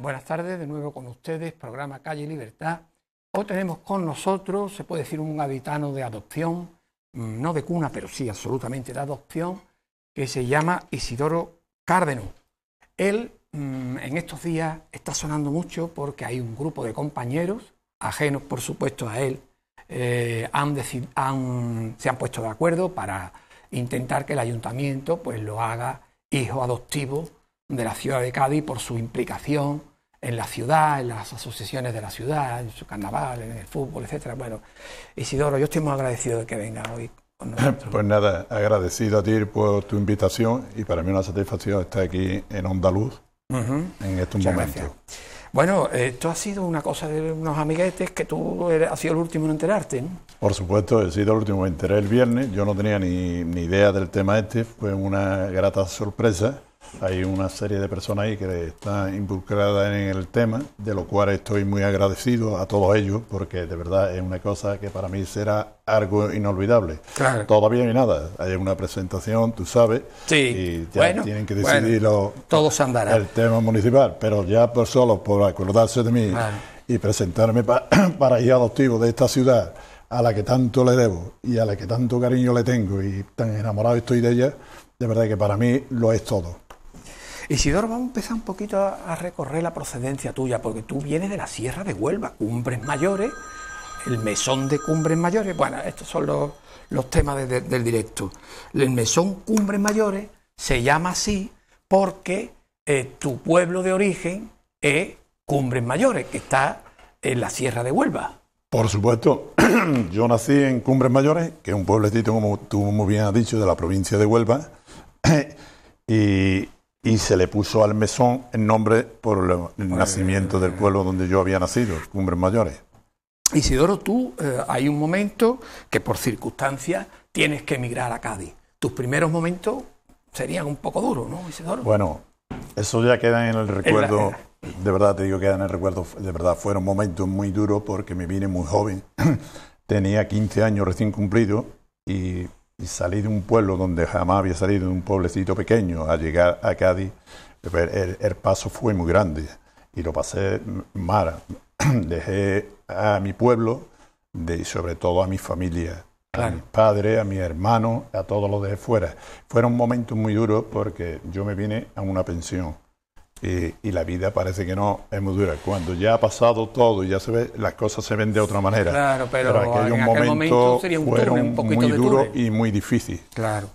Buenas tardes, de nuevo con ustedes, programa Calle Libertad. Hoy tenemos con nosotros, se puede decir, un habitano de adopción, mm, no de cuna, pero sí absolutamente de adopción, que se llama Isidoro Cárdeno. Él mm, en estos días está sonando mucho porque hay un grupo de compañeros, ajenos por supuesto a él, eh, han se han puesto de acuerdo para intentar que el ayuntamiento pues, lo haga hijo adoptivo de la ciudad de Cádiz por su implicación en la ciudad, en las asociaciones de la ciudad, en su carnaval, en el fútbol, etcétera. Bueno, Isidoro, yo estoy muy agradecido de que venga hoy con nosotros. Pues nada, agradecido a ti por tu invitación y para mí una satisfacción estar aquí en Ondaluz... en estos momentos. Bueno, esto ha sido una cosa de unos amiguetes que tú has sido el último en enterarte, ¿no? Por supuesto, he sido el último. en enteré el viernes, yo no tenía ni, ni idea del tema este, fue una grata sorpresa hay una serie de personas ahí que están involucradas en el tema, de lo cual estoy muy agradecido a todos ellos, porque de verdad es una cosa que para mí será algo inolvidable. Claro. Todavía ni nada, hay una presentación, tú sabes, y tienen que decidir el tema municipal, pero ya por solo por acordarse de mí y presentarme para ir adoptivo de esta ciudad a la que tanto le debo y a la que tanto cariño le tengo y tan enamorado estoy de ella, de verdad que para mí lo es todo. Isidoro, vamos a empezar un poquito a, recorrer la procedencia tuya, porque tú vienes de la Sierra de Huelva, Cumbres Mayores, el mesón de Cumbres Mayores. Bueno, estos son los, temas del directo. El mesón Cumbres Mayores se llama así porque eh, tu pueblo de origen es Cumbres Mayores, que está en la Sierra de Huelva. Por supuesto, yo nací en Cumbres Mayores, que es un puebletito, como tú muy bien has dicho, de la provincia de Huelva, y y se le puso al mesón en nombre por el nacimiento del pueblo donde yo había nacido, Cumbres Mayores. Isidoro, tú eh, hay un momento que por circunstancias tienes que emigrar a Cádiz. Tus primeros momentos serían un poco duros, ¿no, Isidoro? Bueno, eso ya queda en el recuerdo, de verdad te digo, queda en el recuerdo, de verdad fueron momentos muy duros porque me vine muy joven, tenía 15 años recién cumplido y y salí de un pueblo donde jamás había salido, de un pueblecito pequeño, a llegar a Cádiz, pues, el, paso fue muy grande y lo pasé mal. Dejé a mi pueblo y sobre todo a mi familia, a mi padre, a mi hermano, a todos los de fuera. Fueron momentos muy duros porque yo me vine a una pensión y, la vida parece que no es muy dura. Cuando ya ha pasado todo y ya se ve, las cosas se ven de otra manera. Claro, pero, en aquel momento, fueron muy duro y muy difícil. Claro.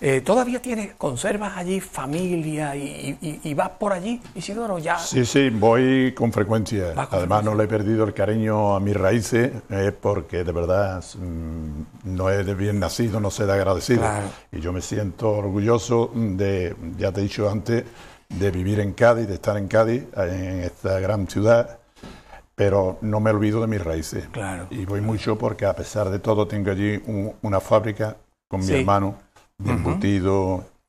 Eh, ¿Todavía tienes, conservas allí familia y, vas por allí, y Isidoro? Ya... Sí, sí, voy con frecuencia. Además, no le he perdido el cariño a mis raíces, eh, porque de verdad mm, no es de bien nacido, no sé de agradecido. Y yo me siento orgulloso de, ya te he dicho antes, de vivir en Cádiz, de estar en Cádiz, en esta gran ciudad, pero no me olvido de mis raíces. Claro. Y voy mucho porque a pesar de todo tengo allí una fábrica con mi hermano de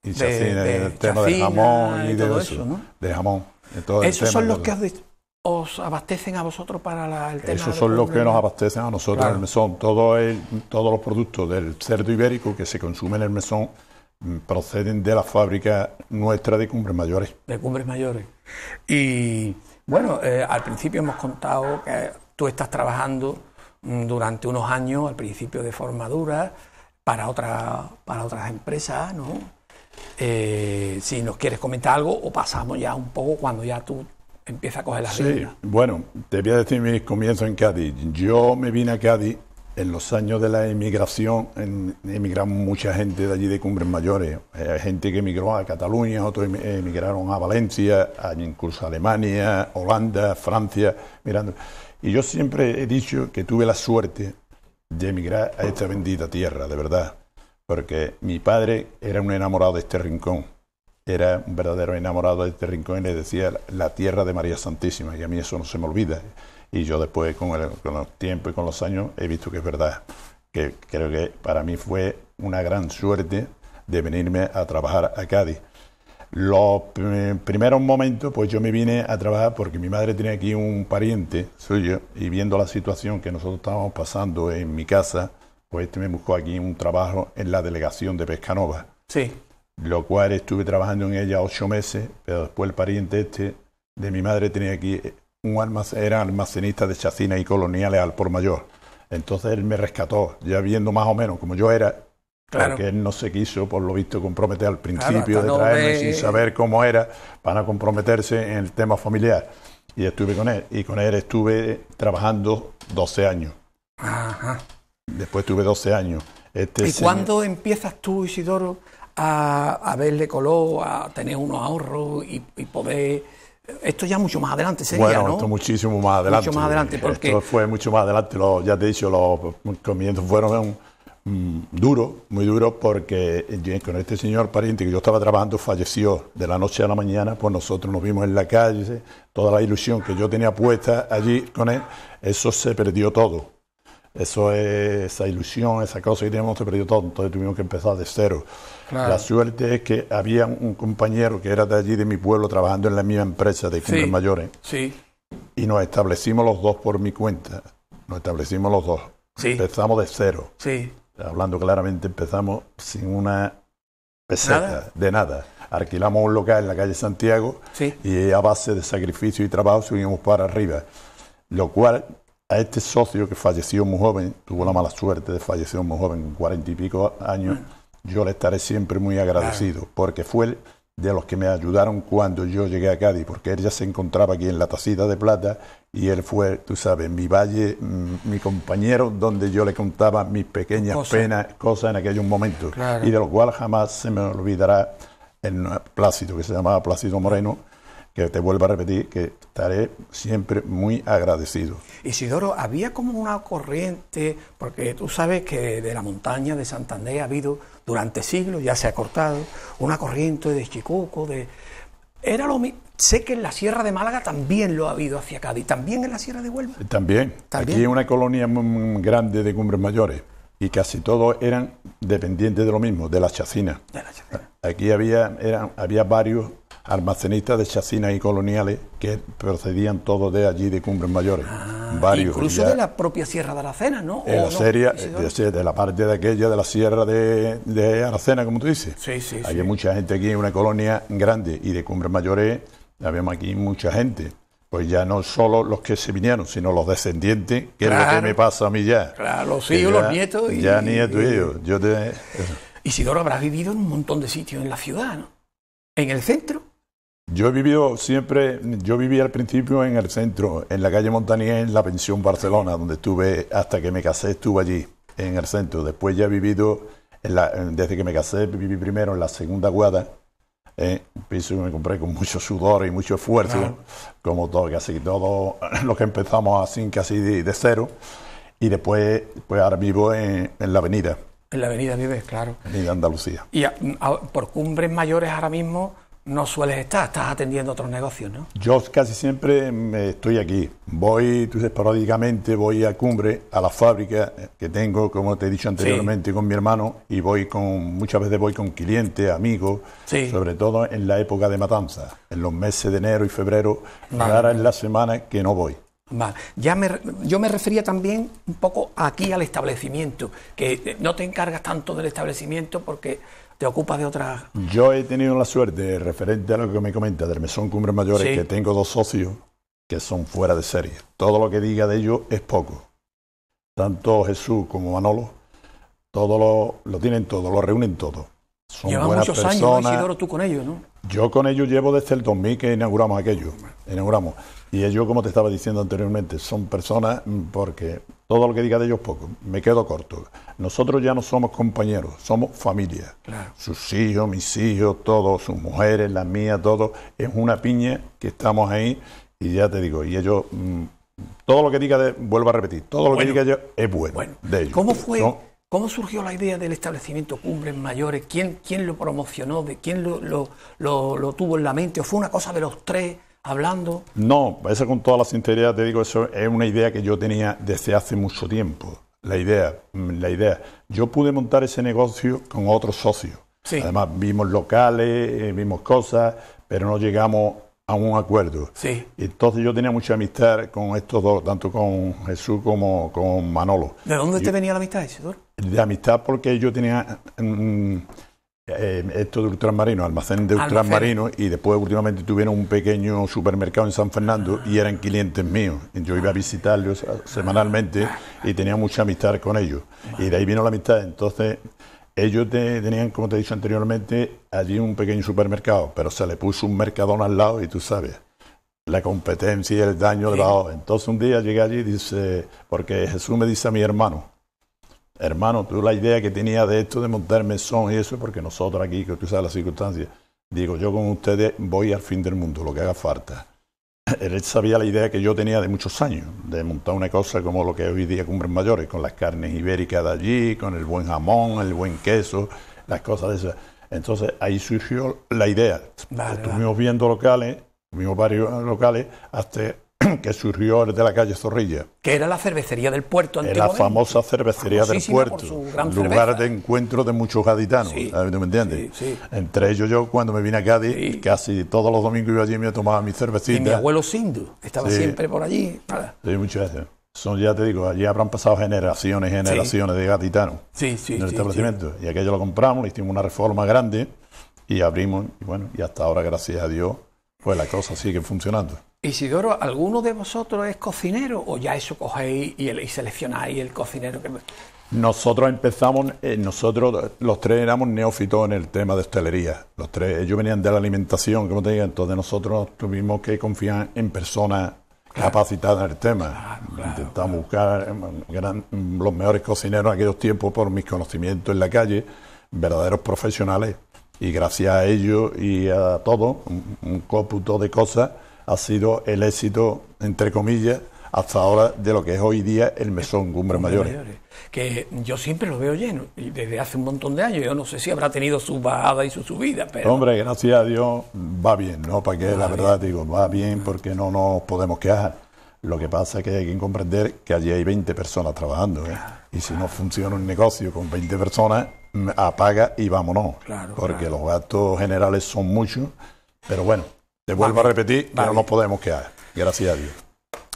y de, jamón y, de eso, de jamón. Entonces. Esos son los que os abastecen a vosotros para la, el tema. Esos son los que nos abastecen a nosotros en el mesón. todos los productos del cerdo ibérico que se consumen en el mesón proceden de la fábrica nuestra de Cumbres Mayores. De Cumbres Mayores. Y bueno, eh, al principio hemos contado que tú estás trabajando mm, durante unos años, al principio de formadura... para, otra, para otras empresas, ¿no? Eh, si nos quieres comentar algo o pasamos ya un poco cuando ya tú empiezas a coger las Sí, bueno, te voy a decir mis comienzos en Cádiz. Yo me vine a Cádiz en los años de la emigración, emigraron mucha gente de allí de Cumbres Mayores, eh, gente que emigró a Cataluña, otros em, emigraron a Valencia, incluso a Alemania, Holanda, Francia, mirando. Y yo siempre he dicho que tuve la suerte de emigrar a esta bendita tierra, de verdad, porque mi padre era un enamorado de este rincón, era un verdadero enamorado de este rincón y le decía la tierra de María Santísima, y a mí eso no se me olvida. Y yo después, con el, con tiempo y con los años, he visto que es verdad, que creo que para mí fue una gran suerte de venirme a trabajar a Cádiz. Los primeros momentos, pues yo me vine a trabajar porque mi madre tenía aquí un pariente suyo y viendo la situación que nosotros estábamos pasando en mi casa, pues este me buscó aquí un trabajo en la delegación de Pescanova. Sí. Lo cual estuve trabajando en ella ocho meses, pero después el pariente este de mi madre tenía aquí eh, un era almacenista de chacina y coloniales al por mayor. Entonces él me rescató, ya viendo más o menos como yo era, Claro. Porque él no se quiso, por lo visto, comprometer al principio de traerme sin saber cómo era para comprometerse en el tema familiar. Y estuve con él. Y con él estuve trabajando 12 años. Ajá. Después tuve 12 años. Este ¿Y cuándo empiezas tú, Isidoro, a, verle color, a tener unos ahorros y, y poder esto ya mucho más adelante sería, bueno, Esto muchísimo más adelante. Mucho más adelante, porque... fue mucho más adelante, lo, ya te he dicho, los comienzos fueron mm, duros, muy duros, porque eh, con este señor pariente que yo estaba trabajando falleció de la noche a la mañana, pues nosotros nos vimos en la calle, toda la ilusión que yo tenía puesta allí con él, eso se perdió todo eso es, esa ilusión, esa cosa que teníamos, perdido todo, entonces tuvimos que empezar de cero. La suerte es que había un compañero que era de allí, de mi pueblo, trabajando en la misma empresa de cumbres mayores. Sí. Y nos establecimos los dos por mi cuenta. Nos establecimos los dos. Empezamos de cero. Sí. Hablando claramente, empezamos sin una peseta, de nada. Alquilamos un local en la calle Santiago y a base de sacrificio y trabajo subimos para arriba. Lo cual a este socio que falleció muy joven, tuvo la mala suerte de fallecer muy joven, cuarenta y pico años, yo le estaré siempre muy agradecido, porque fue de los que me ayudaron cuando yo llegué a Cádiz, porque él ya se encontraba aquí en la Tacita de Plata y él fue, tú sabes, mi valle, mm, mi compañero, donde yo le contaba mis pequeñas penas, cosas en aquellos momentos, y de lo cual jamás se me olvidará el Plácido, que se llamaba Plácido Moreno que te vuelvo a repetir, que estaré siempre muy agradecido. Isidoro, había como una corriente, porque tú sabes que de la montaña de Santander ha habido durante siglos, ya se ha cortado, una corriente de Chicuco, de... Era lo mismo. Sé que en la Sierra de Málaga también lo ha habido hacia y también en la Sierra de Huelva. Eh, también. Aquí hay una colonia muy grande de cumbres mayores y casi todos eran dependientes de lo mismo, de la chacina. Aquí había, había varios almacenistas de chacinas y coloniales que procedían todos de allí, de Cumbres Mayores. Ah, varios. Incluso de la propia Sierra de Aracena, ¿no? en eh, la, serie, de, la parte de aquella, de la Sierra de, de Aracena, como tú dices. Sí, sí. Hay mucha gente aquí, una colonia grande, y de Cumbres Mayores habíamos aquí mucha gente. Pues ya no solo los que se vinieron, sino los descendientes, que es lo que me pasa a mí ya. Claro, los hijos, los nietos. Y, ya nietos y, y yo. Isidoro habrás vivido en un montón de sitios en la ciudad, ¿no? En el centro yo he vivido siempre, yo viví al principio en el centro, en la calle Montanier, en la pensión Barcelona, donde estuve hasta que me casé, estuve allí, en el centro. Después ya he vivido, desde que me casé, viví primero en la segunda guada, eh, piso que me compré con mucho sudor y mucho esfuerzo, como todo, casi todos los que empezamos así, casi de, cero. Y después, pues ahora vivo en, la avenida. En la avenida Vives, claro. Avenida Andalucía. Y por cumbres mayores ahora mismo no sueles estar, estás atendiendo otros negocios, ¿no? Yo casi siempre me em, estoy aquí. Voy, tú paródicamente, voy a Cumbre, a la fábrica que tengo, como te he dicho anteriormente, con mi hermano, y voy con, muchas veces voy con clientes, amigos, sobre todo en la época de matanza, en los meses de enero y febrero, ahora en la semana que no voy. Vale. Ya me, yo me refería también un poco aquí al establecimiento, que eh, no te encargas tanto del establecimiento porque ocupa de otra Yo he tenido la suerte, referente a lo que me comenta del Mesón cumbres Mayores, que tengo dos socios que son fuera de serie. Todo lo que diga de ellos es poco. Tanto Jesús como Manolo, todos lo, tienen todo, lo reúnen todo. Son Llevan muchos años, Isidoro, tú con ellos, ¿no? Yo con ellos llevo desde el 2000 que inauguramos aquello, inauguramos. Y ellos, como te estaba diciendo anteriormente, son personas mm, porque todo lo que diga de ellos poco, me quedo corto. Nosotros ya no somos compañeros, somos familia. Sus hijos, mis hijos, todos, sus mujeres, las mías, todo. Es una piña que estamos ahí y ya te digo, y ellos, mm, todo lo que diga de, vuelvo a repetir, todo lo que diga yo es bueno, de ellos. ¿Cómo fue? ¿Cómo surgió la idea del establecimiento Cumbres Mayores? ¿Quién, quién lo promocionó? ¿De quién lo, tuvo en la mente? ¿O fue una cosa de los tres hablando? No, eso con toda la sinceridad te digo, eso es una idea que yo tenía desde hace mucho tiempo. La idea, mm, la idea. Yo pude montar ese negocio con otros socios. Además, vimos locales, eh, vimos cosas, pero no llegamos un acuerdo. Sí. Entonces yo tenía mucha amistad con estos dos, tanto con Jesús como con Manolo. ¿De dónde te venía la amistad, Isidoro? De amistad porque yo tenía mm, eh, esto de ultramarino, almacén de ultramarino y después últimamente tuvieron un pequeño supermercado en San Fernando y eran clientes míos. Yo iba a visitarlos semanalmente ah. y tenía mucha amistad con ellos. Y de ahí vino la amistad. Entonces ellos tenían, como te he dicho anteriormente, allí un pequeño supermercado, pero se le puso un mercadón al lado y tú sabes, la competencia, y el daño de la Entonces un día llegué allí y dice, porque Jesús me dice a mi hermano, hermano, tú la idea que tenía de esto, de montar mesón y eso, porque nosotros aquí, que tú sabes las circunstancias, digo, yo con ustedes voy al fin del mundo, lo que haga falta. él sabía la idea que yo tenía de muchos años, de montar una cosa como lo que hoy día cumbres mayores, con las carnes ibéricas de allí, con el buen jamón, el buen queso, las cosas de esas. Entonces ahí surgió la idea. Estuvimos viendo locales, vimos varios locales, hasta que surgió de la calle Zorrilla. Que era la cervecería del puerto antiguo... La famosa cervecería del puerto, lugar de encuentro de muchos gaditanos, sí, ¿me entiendes? Entre ellos yo, cuando me vine a Cádiz, casi todos los domingos iba allí y me tomaba mi cervecita. Y mi abuelo Sindu, estaba siempre por allí. muchas veces... Son, ya te digo, allí habrán pasado generaciones y generaciones de gaditanos en el establecimiento. Y aquello lo compramos, le hicimos una reforma grande y abrimos, y bueno, y hasta ahora, gracias a Dios, pues la cosa sigue funcionando. Isidoro, ¿alguno de vosotros es cocinero o ya eso cogéis y, y seleccionáis el cocinero que... Nosotros empezamos, eh, nosotros los tres éramos neófitos en el tema de hostelería. Los tres, ellos venían de la alimentación, como te digo, entonces nosotros tuvimos que confiar en personas capacitadas en el tema. Ah, Intentamos buscar eran eh, los mejores cocineros en aquellos tiempos por mis conocimientos en la calle, verdaderos profesionales. Y gracias a ellos y a todo, un, un cómputo de cosas ha sido el éxito, entre comillas, hasta ahora de lo que es hoy día el mesón cumbre Mayores. Que yo siempre lo veo lleno, y desde hace un montón de años. Yo no sé si habrá tenido su bajada y su subida pero. Hombre, gracias a Dios va bien, ¿no? Para que la verdad digo, va bien porque no nos podemos quejar. Lo que pasa es que hay que comprender que allí hay 20 personas trabajando. ¿eh? y si no funciona un negocio con 20 personas, mm, apaga y vámonos. porque los gastos generales son muchos. Pero bueno, te vuelvo a repetir, no pero no podemos quedar, gracias a Dios.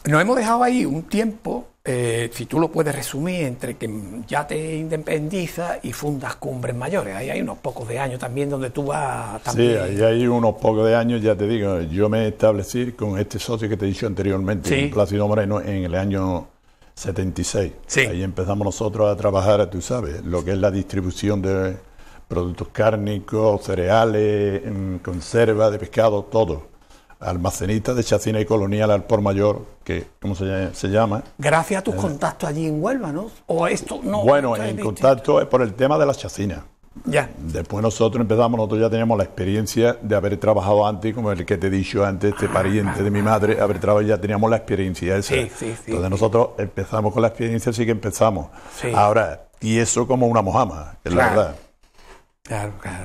Nos hemos dejado ahí un tiempo, eh, si tú lo puedes resumir, entre que ya te independizas y fundas cumbres mayores. Ahí hay unos pocos de años también donde tú vas también. Sí, ahí hay unos pocos de años, ya te digo, yo me establecí con este socio que te he dicho anteriormente, Plácido Moreno, en el año 76. Ahí empezamos nosotros a trabajar, tú sabes, lo que es la distribución de productos cárnicos, cereales, mm, conserva de pescado, todo. almacenita de Chacina y Colonial al por mayor, que ¿cómo se, llama? Gracias a tus eh, contactos allí en Huelva, ¿no? O esto no. Bueno, en contacto es por el tema de las chacinas. Ya. Después nosotros empezamos, nosotros ya teníamos la experiencia de haber trabajado antes, como el que te he dicho antes, este pariente de mi madre, haber trabajado, ya teníamos la experiencia esa. Entonces nosotros empezamos con la experiencia, así que empezamos. Ahora, y eso como una mojama, es la verdad.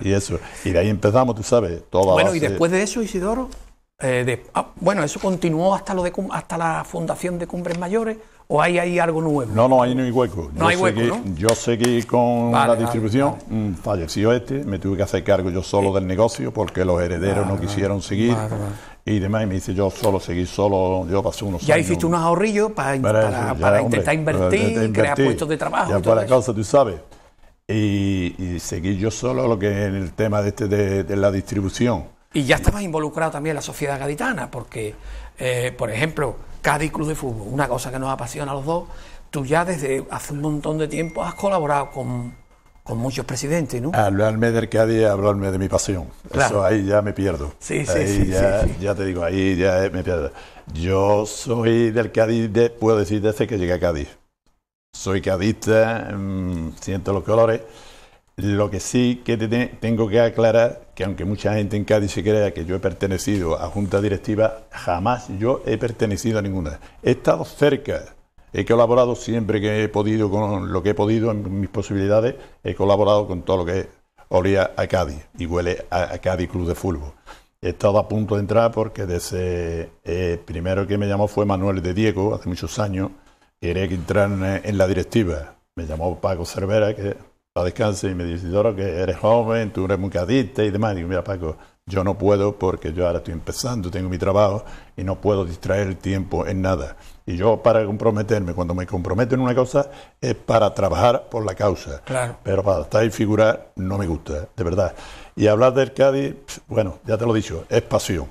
Y eso, y de ahí empezamos, tú sabes, toda Bueno, y después de eso, Isidoro, eh, de, ah, bueno, eso continuó hasta, lo de, hasta la fundación de Cumbres Mayores, ¿O hay ahí algo nuevo? No, no, ahí no hay hueco. No yo hay hueco, Yo seguí con la distribución, mm, falleció este, me tuve que hacer cargo yo solo eh, del negocio porque los herederos no quisieron seguir y demás, y me dice yo solo, seguí solo, yo pasé unos Ya hiciste unos ahorrillos para, intentar invertir, crear puestos de trabajo. Ya y para la tú sabes, y, seguir yo solo lo que en el tema de, este, de, la distribución. Y ya estabas involucrado también en la sociedad gaditana, porque, eh, por ejemplo, Cádiz Club de Fútbol, una cosa que nos apasiona a los dos, tú ya desde hace un montón de tiempo has colaborado con, muchos presidentes, ¿no? Hablarme del Cádiz, hablarme de mi pasión. Eso ahí ya me pierdo. Sí, sí, sí, ya, Ya te digo, ahí ya eh, me pierdo. Yo soy del Cádiz, puedo decir, desde que llegué a Cádiz soy cadista, mm, siento los colores. Lo que sí que tengo que aclarar, que aunque mucha gente en Cádiz se crea que yo he pertenecido a junta directiva, jamás yo he pertenecido a ninguna. He estado cerca, he colaborado siempre que he podido con lo que he podido en mis posibilidades, he colaborado con todo lo que olía a Cádiz y huele a, Cádiz Club de Fútbol. He estado a punto de entrar porque desde eh, primero que me llamó fue Manuel de Diego, hace muchos años, ...quería que entrar en la directiva. Me llamó Paco Cervera, que a descanse, y me dice, Doro, que eres joven, tú eres muy cadista y demás. Y digo, mira Paco, yo no puedo porque yo ahora estoy empezando, tengo mi trabajo y no puedo distraer el tiempo en nada. Y yo para comprometerme, cuando me comprometo en una cosa, es para trabajar por la causa. Claro. Pero para estar y figurar no me gusta, de verdad. Y hablar del Cádiz, bueno, ya te lo he dicho, es pasión.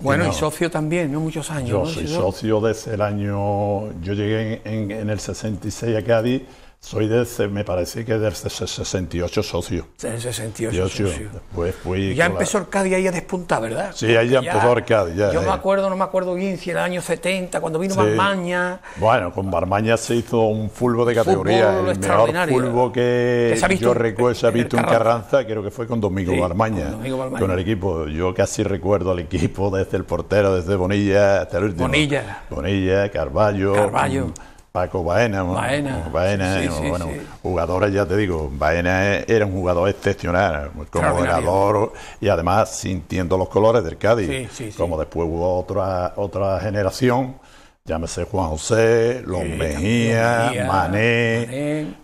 Bueno, y socio también, ¿no? Muchos años. Yo soy socio desde el año. Yo llegué en, en el 66 a Cádiz soy me parece que desde 68 socio. Desde 68 socio. ...pues fui ya empezó Arcadia ahí a despuntar, ¿verdad? Sí, ahí ya empezó Arcadia. Yo me eh. acuerdo, no me acuerdo bien, si en el año 70, cuando vino Barmaña. Bueno, con Barmaña se hizo un fulbo de categoría. el mejor fulbo que, yo recuerdo, se ha visto en Carranza. creo que fue con Domingo, Barmaña, con el equipo. Yo casi recuerdo al equipo desde el portero, desde Bonilla hasta el último. Bonilla. Bonilla, Carballo. Carballo. Paco Baena, bueno, jugadores, ya te digo, Baena era un jugador excepcional, como ganador, y además sintiendo los colores del Cádiz, como después hubo otra, otra generación Llámese Juan José, Lombejía, Mané,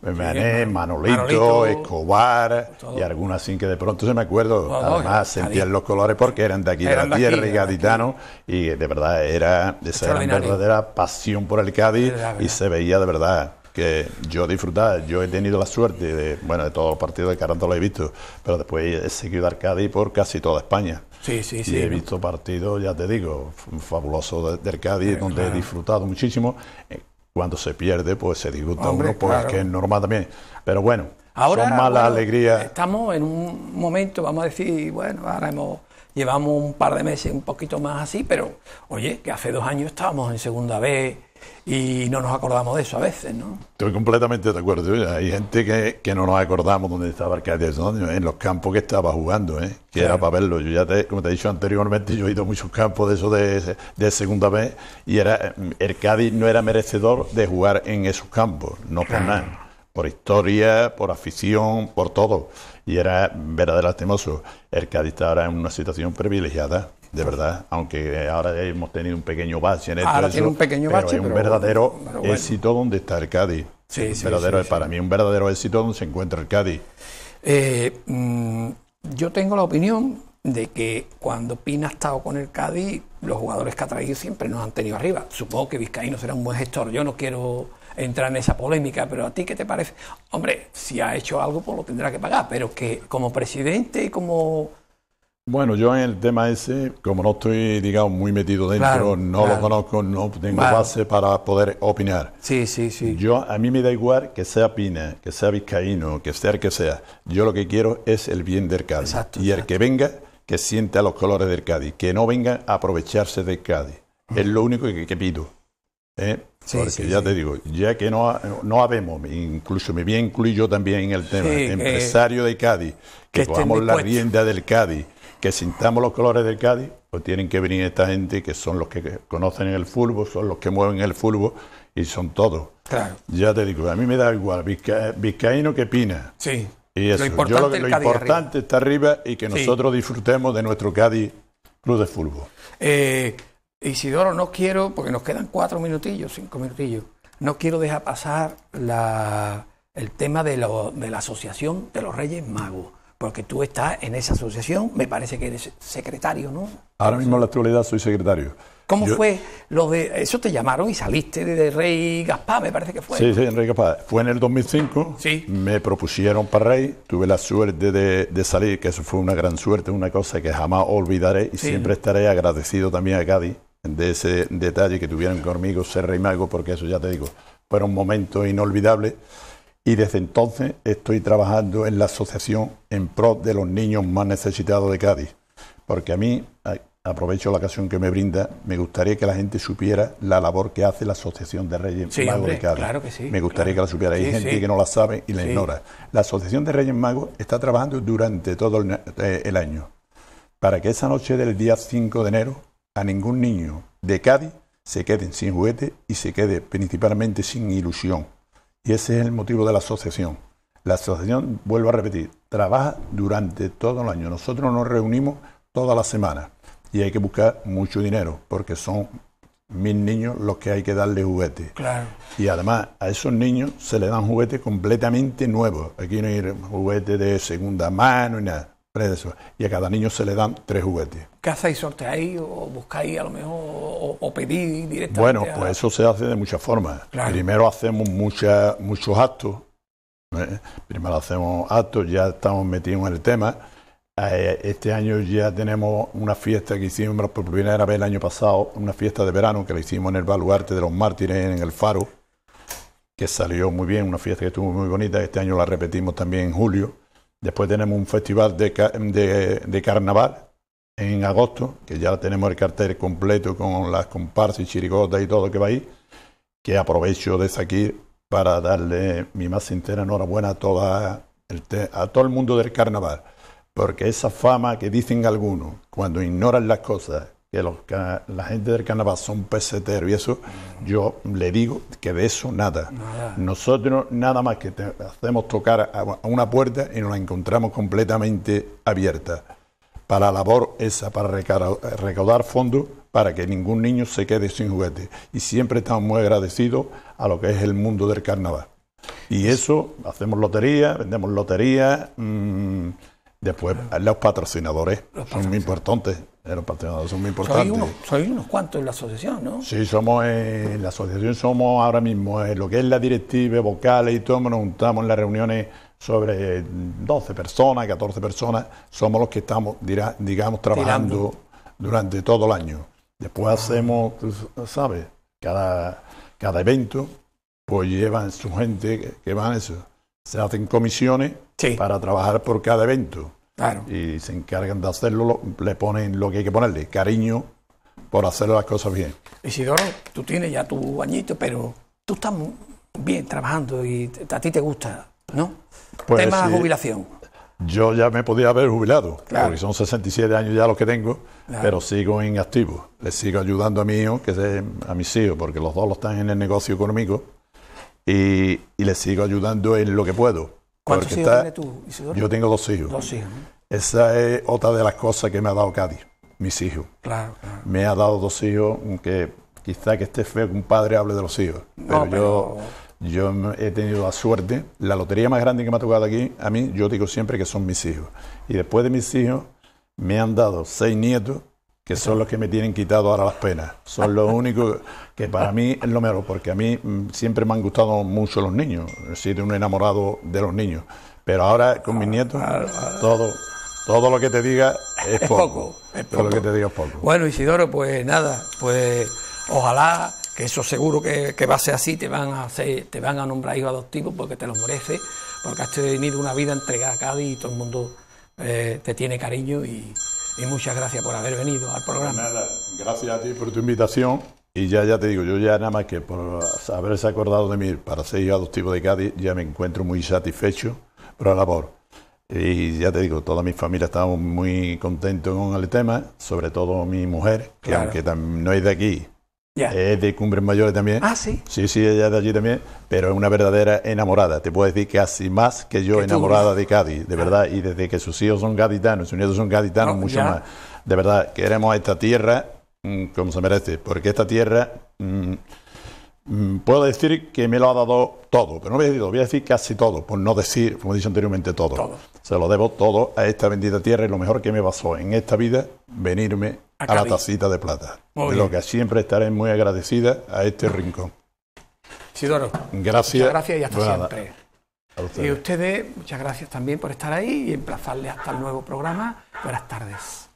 Manolito, Escobar y algunas sin que de pronto se me acuerdo. Oh, además sentían los colores porque eran de aquí, de la tierra y gaditanos y de verdad era esa era verdadera pasión por el Cádiz y se veía de verdad que yo disfrutaba, yo he tenido la suerte de, bueno, de todos los partidos de Caranto lo he visto, pero después he seguido al Cádiz por casi toda España. Sí, sí, sí. he visto partidos, ya te digo, fabuloso del Cádiz, donde he disfrutado muchísimo. Eh, cuando se pierde, pues se disfruta Hombre, uno, pues, que es normal también. Pero bueno, ahora, son malas Estamos en un momento, vamos a decir, bueno, ahora hemos llevamos un par de meses un poquito más así, pero oye, que hace dos años estábamos en segunda vez y no nos acordamos de eso a veces, ¿no? Estoy completamente de acuerdo. ¿eh? Hay gente que, no nos acordamos dónde estaba el ¿no? en los campos que estaba jugando, ¿eh? que era para verlo. Yo ya, como te he dicho anteriormente, yo he ido a muchos campos de eso de, segunda vez y era el Cádiz no era merecedor de jugar en esos campos, no por nada, por historia, por afición, por todo. Y era verdaderamente temoso El Cádiz está en una situación privilegiada de verdad, aunque ahora hemos tenido un pequeño bache en esto. Ahora tiene un pequeño bache, pero es un verdadero éxito donde está el Cádiz. Sí, verdadero, para mí un verdadero éxito donde se encuentra el Cádiz. Eh, mm, yo tengo la opinión de que cuando Pina ha estado con el Cádiz, los jugadores que ha traído siempre nos han tenido arriba. Supongo que Vizcaíno será un buen gestor. Yo no quiero entrar en esa polémica, pero a ti qué te parece? Hombre, si ha hecho algo, pues lo tendrá que pagar, pero que como presidente y como bueno, yo en el tema ese, como no estoy, digamos, muy metido dentro, no lo conozco, no tengo base para poder opinar. Sí, sí, sí. Yo, a mí me da igual que sea Pina, que sea Vizcaíno, que sea el que sea. Yo lo que quiero es el bien del Cádiz. y el que venga, que sienta los colores del Cádiz. Que no venga a aprovecharse del Cádiz. Es lo único que, pido. ¿eh? Porque ya te digo, ya que no, no habemos, incluso me voy a incluir yo también en el tema, eh, empresario de Cádiz, que, que tomamos la rienda del Cádiz que sintamos los colores del Cádiz, pues tienen que venir esta gente que son los que conocen el fútbol, son los que mueven el fútbol y son todos. Ya te digo, a mí me da igual, vizcaíno que pina. Sí. Y lo importante, yo lo, lo importante está arriba y que nosotros disfrutemos de nuestro Cádiz Club de Fútbol. Eh, Isidoro, no quiero, porque nos quedan cuatro minutillos, cinco minutillos, no quiero dejar pasar el tema de la Asociación de los Reyes Magos porque tú estás en esa asociación, me parece que eres secretario, ¿no? Ahora mismo en la actualidad soy secretario. ¿Cómo fue lo de... Eso te llamaron y saliste de Rey Gaspar, me parece que fue. Sí, sí, Rey Gaspar. Fue en el 2005, sí. me propusieron para Rey, tuve la suerte de, salir, que eso fue una gran suerte, una cosa que jamás olvidaré y siempre estaré agradecido también a Cádiz de ese detalle que tuvieron conmigo ser Rey Mago, porque eso ya te digo, fue un momento inolvidable y desde entonces estoy trabajando en la asociación en pro de los niños más necesitados de Cádiz, porque a mí, aprovecho la ocasión que me brinda, me gustaría que la gente supiera la labor que hace la Asociación de Reyes Magos de Cádiz. Claro que sí, me gustaría que la supiera, hay gente que no la sabe y la ignora. La Asociación de Reyes Magos está trabajando durante todo el, eh, año para que esa noche del día 5 de enero a ningún niño de Cádiz se quede sin juguete y se quede principalmente sin ilusión y ese es el motivo de la asociación. La asociación, vuelvo a repetir, trabaja durante todo el año. Nosotros nos reunimos toda la semana y hay que buscar mucho dinero porque son mil niños los que hay que darle juguetes. Claro. Y además a esos niños se le dan juguetes completamente nuevos. Aquí no hay juguetes de segunda mano ni nada. Y a cada niño se le dan tres juguetes. ¿Qué hacéis? ¿Sorteáis o buscáis a lo mejor o, pedís directamente? Bueno, pues eso se hace de muchas formas. Primero hacemos mucha, muchos actos. ¿eh? Primero hacemos actos, ya estamos metidos en el tema. Eh, este año ya tenemos una fiesta que hicimos por primera vez el año pasado, una fiesta de verano que la hicimos en el baluarte de los mártires en el Faro, que salió muy bien, una fiesta que estuvo muy bonita. Este año la repetimos también en julio Después tenemos un festival de, carnaval en agosto, que ya tenemos el cartel completo con las comparsas y chirigotas y todo que va ahí, que aprovecho desde aquí para darle mi más sincera enhorabuena a, toda a todo el mundo del carnaval, porque esa fama que dicen algunos, cuando ignoran las cosas que la gente del carnaval son peseteros y eso, yo le digo que de eso nada. Nosotros nada más que hacemos tocar a una puerta y nos la encontramos completamente abierta para labor esa, para recaudar fondos para que ningún niño se quede sin juguete. Y siempre estamos muy agradecidos a lo que es el mundo del carnaval. Y eso, hacemos lotería, vendemos lotería, mm, después los los patrocinadores son muy importantes son muy importantes. Soy, unos cuantos en la asociación, ¿no? Sí, somos eh, en la asociación, somos ahora mismo eh, lo que es la directiva, vocales y todo, nos juntamos en las reuniones sobre 12 personas, 14 personas, somos los que estamos, dirá, digamos, trabajando durante todo el año. Después ah. hacemos, sabes, cada, cada evento, pues llevan su gente que, van eso. Se hacen comisiones para trabajar por cada evento. Y se encargan de hacerlo, le ponen lo que hay que ponerle, cariño por hacer las cosas bien. Isidoro, tú tienes ya tu bañito pero tú estás bien trabajando y a ti te gusta, ¿no? Pues Tema jubilación. Yo ya me podía haber jubilado, porque son 67 años ya los que tengo, pero sigo en activo. le sigo ayudando a mí, que a mis hijos, porque los dos lo están en el negocio económico, y, y les sigo ayudando en lo que puedo. ¿Cuántos hijos tienes tú, Yo tengo dos hijos. Esa es otra de las cosas que me ha dado Cádiz, mis hijos. Claro, Me ha dado dos hijos, aunque quizá que esté feo que un padre hable de los hijos, pero, yo, yo he tenido la suerte. La lotería más grande que me ha tocado aquí, a mí, yo digo siempre que son mis hijos. Y después de mis hijos, me han dado seis nietos que son los que me tienen quitado ahora las penas. Son los únicos que para mí es lo mejor, porque a mí mm, siempre me han gustado mucho los niños, ...he sido un enamorado de los niños. Pero ahora con mis nietos, ah, ah, ah. todo, todo lo que te diga es, poco. todo lo que te diga es poco. Bueno, Isidoro, pues nada, pues ojalá que eso seguro que, que va a ser así, te van a, te van a nombrar hijo adoptivo porque te lo merece... porque has tenido una vida entregada a Cádiz y todo el mundo eh, te tiene cariño y y muchas gracias por haber venido al programa. Pues gracias a ti por tu invitación. Y ya, ya te digo, yo ya nada más que por haberse acordado de mí para ser yo adoptivo de Cádiz, ya me encuentro muy satisfecho por la labor. Y ya te digo, toda mi familia está muy contento con el tema, sobre todo mi mujer, que aunque no es de aquí, es de Cumbres Mayores también. Ah, sí. Sí, sí, ella es de allí también, pero es una verdadera enamorada. Te puedo decir casi más que yo enamorada de Cádiz, de ah. verdad. Y desde que sus hijos son gaditanos, sus nietos son gaditanos, oh, mucho más. De verdad, queremos esta tierra mm, como se merece, porque esta tierra... Mm, mm, puedo decir que me lo ha dado todo, pero no voy a decir voy a decir casi todo, por no decir, como he dicho anteriormente, todo. todo. Se lo debo todo a esta bendita tierra y lo mejor que me pasó en esta vida venirme a, la tacita de plata. de lo que siempre estaré muy agradecida a este ah. rincón. Isidoro, gracias. Muchas gracias y hasta siempre. Y a ustedes, muchas gracias también por estar ahí y emplazarles hasta el nuevo programa. Buenas tardes.